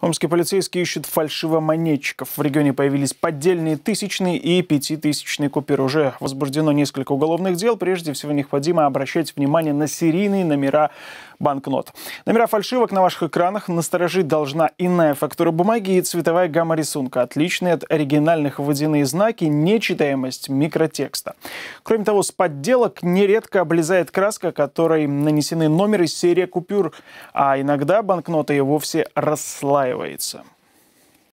Омские полицейские ищут фальшивомонетчиков. В регионе появились поддельные тысячные и пятитысячные купюры. Уже возбуждено несколько уголовных дел. Прежде всего необходимо обращать внимание на серийные номера банкнот. Номера фальшивок на ваших экранах насторожить должна иная фактура бумаги и цветовая гамма рисунка, отличные от оригинальных водяные знаки, нечитаемость микротекста. Кроме того, с подделок нередко облезает краска, которой нанесены номеры и серия купюр, а иногда банкнота и вовсе расслаивается.